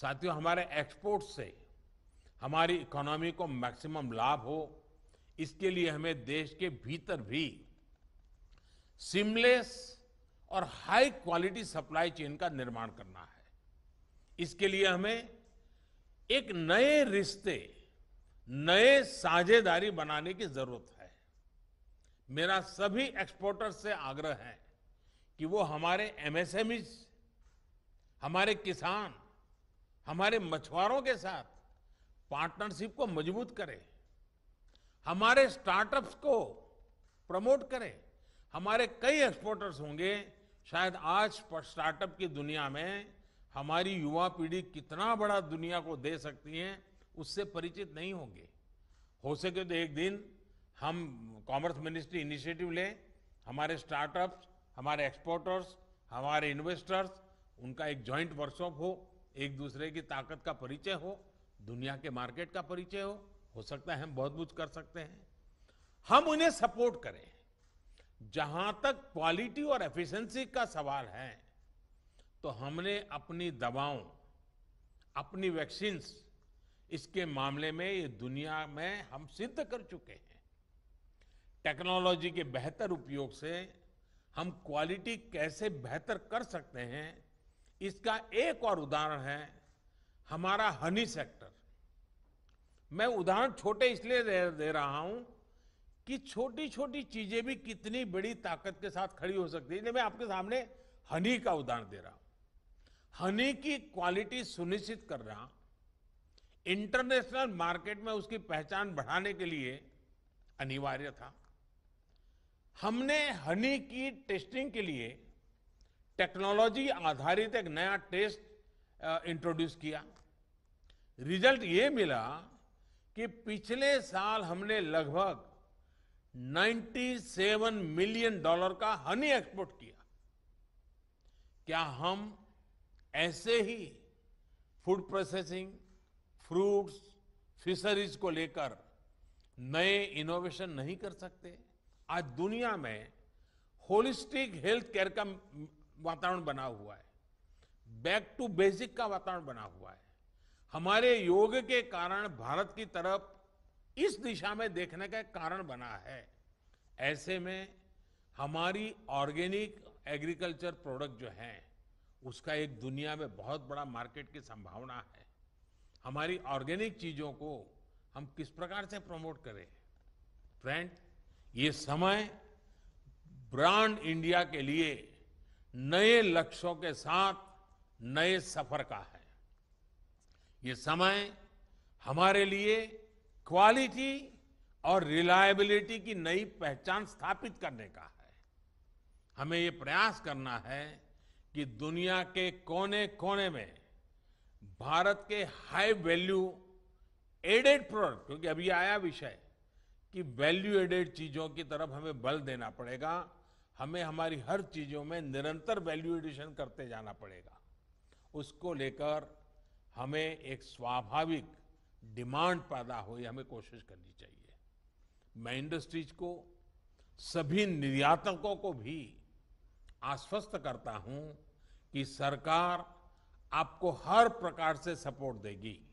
साथियों हमारे एक्सपोर्ट से हमारी इकोनॉमी को मैक्सिमम लाभ हो इसके लिए हमें देश के भीतर भी सिमलेस और हाई क्वालिटी सप्लाई चेन का निर्माण करना है इसके लिए हमें एक नए रिश्ते नए साझेदारी बनाने की जरूरत है मेरा सभी एक्सपोर्टर्स से आग्रह है कि वो हमारे एमएसएमई हमारे किसान हमारे मछुआरों के साथ पार्टनरशिप को मजबूत करें हमारे स्टार्टअप्स को प्रमोट करें हमारे कई एक्सपोर्टर्स होंगे शायद आज स्टार्टअप की दुनिया में हमारी युवा पीढ़ी कितना बड़ा दुनिया को दे सकती है उससे परिचित नहीं होंगे हो सके तो एक दिन हम कॉमर्स मिनिस्ट्री इनिशिएटिव लें हमारे स्टार्टअप्स हमारे एक्सपोर्टर्स हमारे इन्वेस्टर्स उनका एक जॉइंट वर्कशॉप हो एक दूसरे की ताकत का परिचय हो दुनिया के मार्केट का परिचय हो हो सकता है हम बहुत कुछ कर सकते हैं हम उन्हें सपोर्ट करें जहां तक क्वालिटी और एफिशिएंसी का सवाल है तो हमने अपनी दवाओं अपनी वैक्सीन्स इसके मामले में ये दुनिया में हम सिद्ध कर चुके हैं टेक्नोलॉजी के बेहतर उपयोग से हम क्वालिटी कैसे बेहतर कर सकते हैं इसका एक और उदाहरण है हमारा हनी सेक्टर मैं उदाहरण छोटे इसलिए दे, दे रहा हूं कि छोटी छोटी चीजें भी कितनी बड़ी ताकत के साथ खड़ी हो सकती है मैं आपके सामने हनी का उदाहरण दे रहा हूं हनी की क्वालिटी सुनिश्चित करना इंटरनेशनल मार्केट में उसकी पहचान बढ़ाने के लिए अनिवार्य था हमने हनी की टेस्टिंग के लिए टेक्नोलॉजी आधारित एक नया टेस्ट इंट्रोड्यूस किया रिजल्ट ये मिला कि पिछले साल हमने लगभग 97 मिलियन डॉलर का हनी एक्सपोर्ट किया क्या हम ऐसे ही फूड प्रोसेसिंग फ्रूट्स फिशरीज को लेकर नए इनोवेशन नहीं कर सकते आज दुनिया में होलिस्टिक हेल्थ केयर का वातावरण बना हुआ है बैक टू बेसिक का वातावरण बना हुआ है हमारे योग के कारण भारत की तरफ इस दिशा में देखने का कारण बना है ऐसे में हमारी ऑर्गेनिक एग्रीकल्चर प्रोडक्ट जो हैं उसका एक दुनिया में बहुत बड़ा मार्केट की संभावना है हमारी ऑर्गेनिक चीजों को हम किस प्रकार से प्रमोट करें फ्रेंड ये समय ब्रांड इंडिया के लिए नए लक्ष्यों के साथ नए सफर का है ये समय हमारे लिए क्वालिटी और रिलायबिलिटी की नई पहचान स्थापित करने का है हमें ये प्रयास करना है कि दुनिया के कोने कोने में भारत के हाई वैल्यू एडेड प्रोडक्ट क्योंकि अभी आया विषय कि वैल्यू एडेड चीजों की तरफ हमें बल देना पड़ेगा हमें हमारी हर चीज़ों में निरंतर वैल्यू एडिशन करते जाना पड़ेगा उसको लेकर हमें एक स्वाभाविक डिमांड पैदा हुई हमें कोशिश करनी चाहिए मैं इंडस्ट्रीज को सभी निर्यातकों को भी आश्वस्त करता हूं कि सरकार आपको हर प्रकार से सपोर्ट देगी